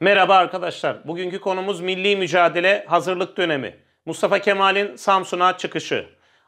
Merhaba arkadaşlar. Bugünkü konumuz milli mücadele hazırlık dönemi. Mustafa Kemal'in Samsun'a çıkışı.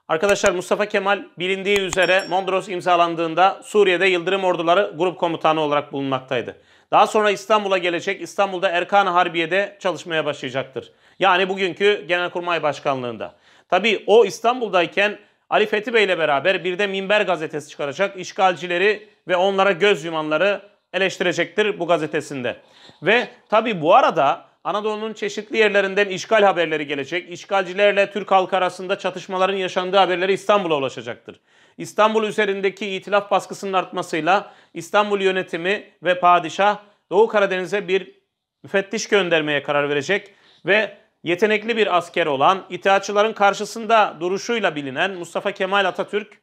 Arkadaşlar Mustafa Kemal bilindiği üzere Mondros imzalandığında Suriye'de Yıldırım Orduları grup komutanı olarak bulunmaktaydı. Daha sonra İstanbul'a gelecek, İstanbul'da Erkan Harbiye'de çalışmaya başlayacaktır. Yani bugünkü Genelkurmay Başkanlığında. Tabii o İstanbul'dayken Ali Fethi Bey ile beraber bir de Minber gazetesi çıkaracak. İşgalcileri ve onlara göz yumanları eleştirecektir bu gazetesinde. Ve tabi bu arada Anadolu'nun çeşitli yerlerinden işgal haberleri gelecek. İşgalcilerle Türk halkı arasında çatışmaların yaşandığı haberleri İstanbul'a ulaşacaktır. İstanbul üzerindeki itilaf baskısının artmasıyla İstanbul yönetimi ve padişah Doğu Karadeniz'e bir müfettiş göndermeye karar verecek ve yetenekli bir asker olan, itaatçıların karşısında duruşuyla bilinen Mustafa Kemal Atatürk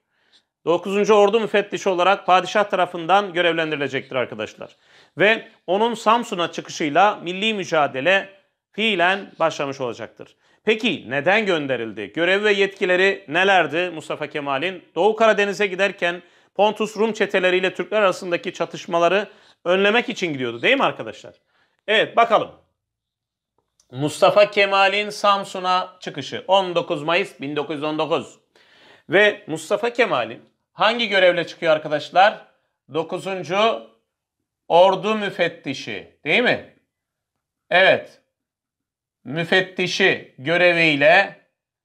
9. Ordu müfettişi olarak padişah tarafından görevlendirilecektir arkadaşlar. Ve onun Samsun'a çıkışıyla milli mücadele fiilen başlamış olacaktır. Peki neden gönderildi? Görev ve yetkileri nelerdi Mustafa Kemal'in? Doğu Karadeniz'e giderken Pontus Rum çeteleriyle Türkler arasındaki çatışmaları önlemek için gidiyordu değil mi arkadaşlar? Evet bakalım. Mustafa Kemal'in Samsun'a çıkışı 19 Mayıs 1919 ve Mustafa Kemal'in hangi görevle çıkıyor arkadaşlar? 9. Ordu müfettişi değil mi? Evet. Müfettişi göreviyle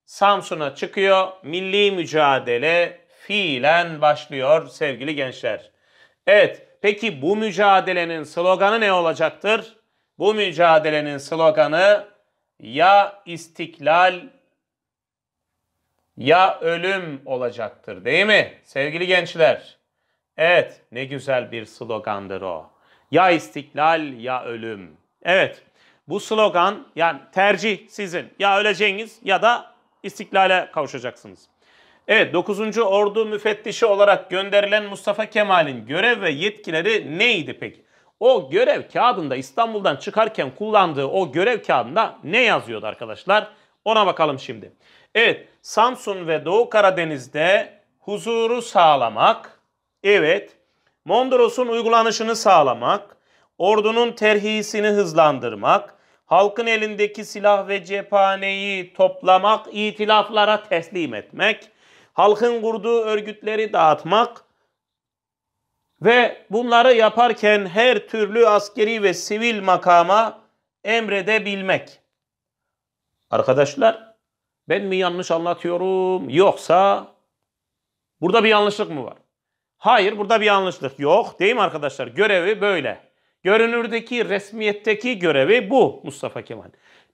Samsun'a çıkıyor. Milli mücadele fiilen başlıyor sevgili gençler. Evet, peki bu mücadelenin sloganı ne olacaktır? Bu mücadelenin sloganı ya istiklal ya ölüm olacaktır değil mi sevgili gençler? Evet ne güzel bir slogandır o. Ya istiklal ya ölüm. Evet bu slogan yani tercih sizin. Ya öleceğiniz ya da istiklale kavuşacaksınız. Evet 9. Ordu müfettişi olarak gönderilen Mustafa Kemal'in görev ve yetkileri neydi peki? O görev kağıdında İstanbul'dan çıkarken kullandığı o görev kağıdında ne yazıyordu arkadaşlar? Ona bakalım şimdi. Evet, Samsun ve Doğu Karadeniz'de huzuru sağlamak, evet, Mondros'un uygulanışını sağlamak, ordunun terhisini hızlandırmak, halkın elindeki silah ve cephaneyi toplamak, itilaflara teslim etmek, halkın kurduğu örgütleri dağıtmak ve bunları yaparken her türlü askeri ve sivil makama emredebilmek. Arkadaşlar ben mi yanlış anlatıyorum yoksa burada bir yanlışlık mı var? Hayır burada bir yanlışlık yok değil mi arkadaşlar? Görevi böyle. Görünürdeki, resmiyetteki görevi bu Mustafa Kemal.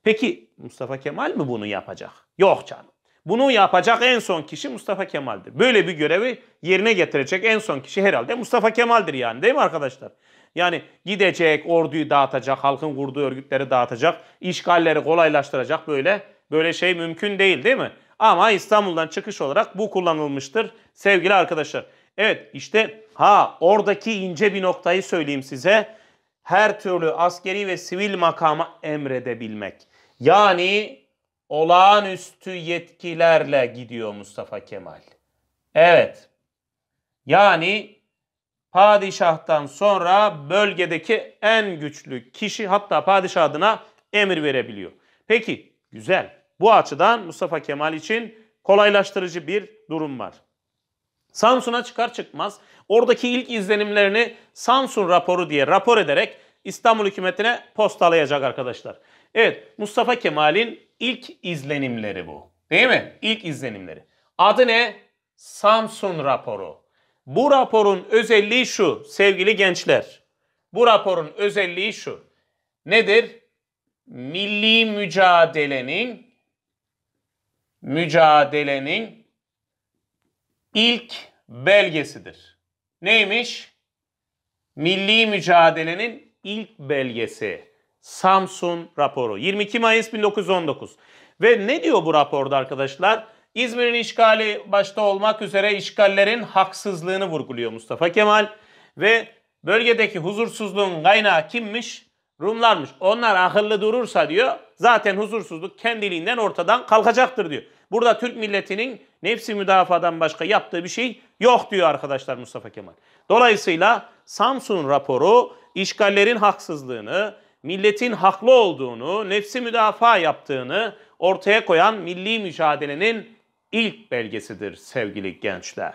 Peki Mustafa Kemal mi bunu yapacak? Yok canım. Bunu yapacak en son kişi Mustafa Kemal'dir. Böyle bir görevi yerine getirecek en son kişi herhalde Mustafa Kemal'dir yani değil mi arkadaşlar? Yani gidecek, orduyu dağıtacak, halkın kurduğu örgütleri dağıtacak, işgalleri kolaylaştıracak böyle Böyle şey mümkün değil değil mi? Ama İstanbul'dan çıkış olarak bu kullanılmıştır sevgili arkadaşlar. Evet işte ha oradaki ince bir noktayı söyleyeyim size. Her türlü askeri ve sivil makama emredebilmek. Yani olağanüstü yetkilerle gidiyor Mustafa Kemal. Evet. Yani padişahtan sonra bölgedeki en güçlü kişi hatta padişah adına emir verebiliyor. Peki güzel. Bu açıdan Mustafa Kemal için kolaylaştırıcı bir durum var. Samsun'a çıkar çıkmaz oradaki ilk izlenimlerini Samsun raporu diye rapor ederek İstanbul hükümetine postalayacak arkadaşlar. Evet Mustafa Kemal'in ilk izlenimleri bu. Değil mi? İlk izlenimleri. Adı ne? Samsun raporu. Bu raporun özelliği şu sevgili gençler. Bu raporun özelliği şu. Nedir? Milli mücadelenin mücadelenin ilk belgesidir. Neymiş? Milli mücadelenin ilk belgesi. Samsun raporu. 22 Mayıs 1919. Ve ne diyor bu raporda arkadaşlar? İzmir'in işgali başta olmak üzere işgallerin haksızlığını vurguluyor Mustafa Kemal. Ve bölgedeki huzursuzluğun kaynağı kimmiş? Rumlarmış. Onlar akıllı durursa diyor zaten huzursuzluk kendiliğinden ortadan kalkacaktır diyor. Burada Türk milletinin nefsi müdafadan başka yaptığı bir şey yok diyor arkadaşlar Mustafa Kemal. Dolayısıyla Samsun raporu işgallerin haksızlığını, milletin haklı olduğunu, nefsi müdafaa yaptığını ortaya koyan milli mücadelenin ilk belgesidir sevgili gençler.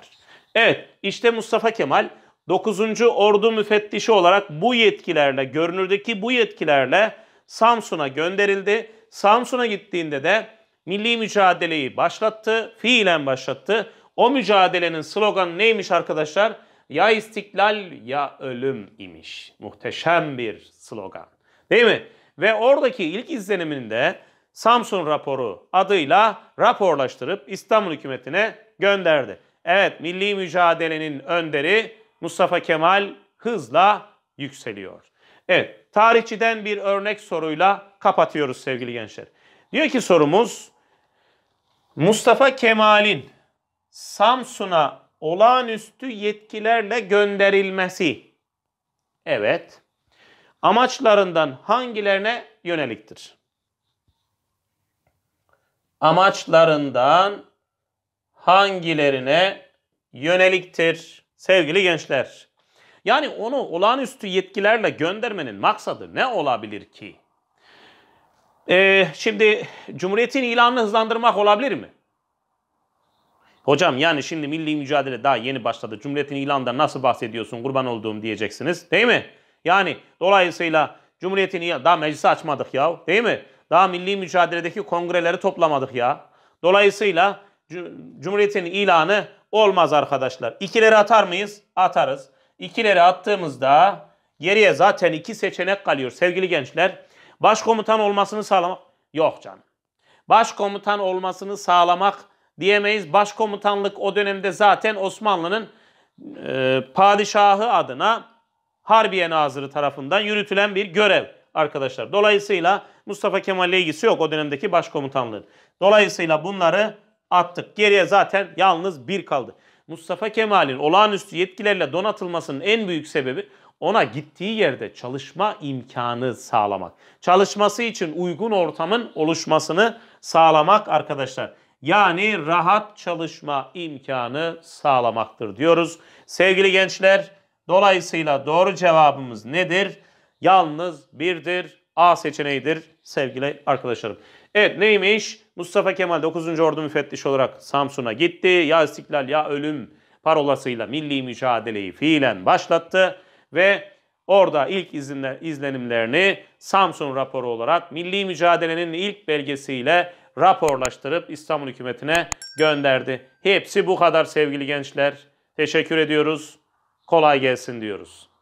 Evet işte Mustafa Kemal 9. Ordu Müfettişi olarak bu yetkilerle, görünürdeki bu yetkilerle Samsun'a gönderildi. Samsun'a gittiğinde de milli mücadeleyi başlattı, fiilen başlattı. O mücadelenin sloganı neymiş arkadaşlar? Ya istiklal ya ölüm imiş. Muhteşem bir slogan. Değil mi? Ve oradaki ilk izleniminde Samsun raporu adıyla raporlaştırıp İstanbul hükümetine gönderdi. Evet milli mücadelenin önderi Mustafa Kemal hızla yükseliyor. Evet, tarihçiden bir örnek soruyla kapatıyoruz sevgili gençler. Diyor ki sorumuz Mustafa Kemal'in Samsun'a olağanüstü yetkilerle gönderilmesi. Evet. Amaçlarından hangilerine yöneliktir? Amaçlarından hangilerine yöneliktir? Sevgili gençler, yani onu olağanüstü yetkilerle göndermenin maksadı ne olabilir ki? Ee, şimdi Cumhuriyet'in ilanını hızlandırmak olabilir mi? Hocam yani şimdi milli mücadele daha yeni başladı. Cumhuriyet'in ilanında nasıl bahsediyorsun kurban olduğum diyeceksiniz değil mi? Yani dolayısıyla Cumhuriyet'in daha meclisi açmadık ya değil mi? Daha milli mücadeledeki kongreleri toplamadık ya. Dolayısıyla Cumhuriyet'in ilanı Olmaz arkadaşlar. İkileri atar mıyız? Atarız. İkileri attığımızda geriye zaten iki seçenek kalıyor sevgili gençler. Başkomutan olmasını sağlamak yok canım. Başkomutan olmasını sağlamak diyemeyiz. Başkomutanlık o dönemde zaten Osmanlı'nın e, padişahı adına Harbiye Nazırı tarafından yürütülen bir görev arkadaşlar. Dolayısıyla Mustafa Kemal'le ilgisi yok o dönemdeki başkomutanlığın. Dolayısıyla bunları attık. Geriye zaten yalnız bir kaldı. Mustafa Kemal'in olağanüstü yetkilerle donatılmasının en büyük sebebi ona gittiği yerde çalışma imkanı sağlamak. Çalışması için uygun ortamın oluşmasını sağlamak arkadaşlar. Yani rahat çalışma imkanı sağlamaktır diyoruz. Sevgili gençler dolayısıyla doğru cevabımız nedir? Yalnız birdir. A seçeneğidir sevgili arkadaşlarım. Evet neymiş? Mustafa Kemal 9. Ordu müfettişi olarak Samsun'a gitti. Ya istiklal ya ölüm parolasıyla milli mücadeleyi fiilen başlattı ve orada ilk izinler, izlenimlerini Samsun raporu olarak milli mücadelenin ilk belgesiyle raporlaştırıp İstanbul hükümetine gönderdi. Hepsi bu kadar sevgili gençler. Teşekkür ediyoruz. Kolay gelsin diyoruz.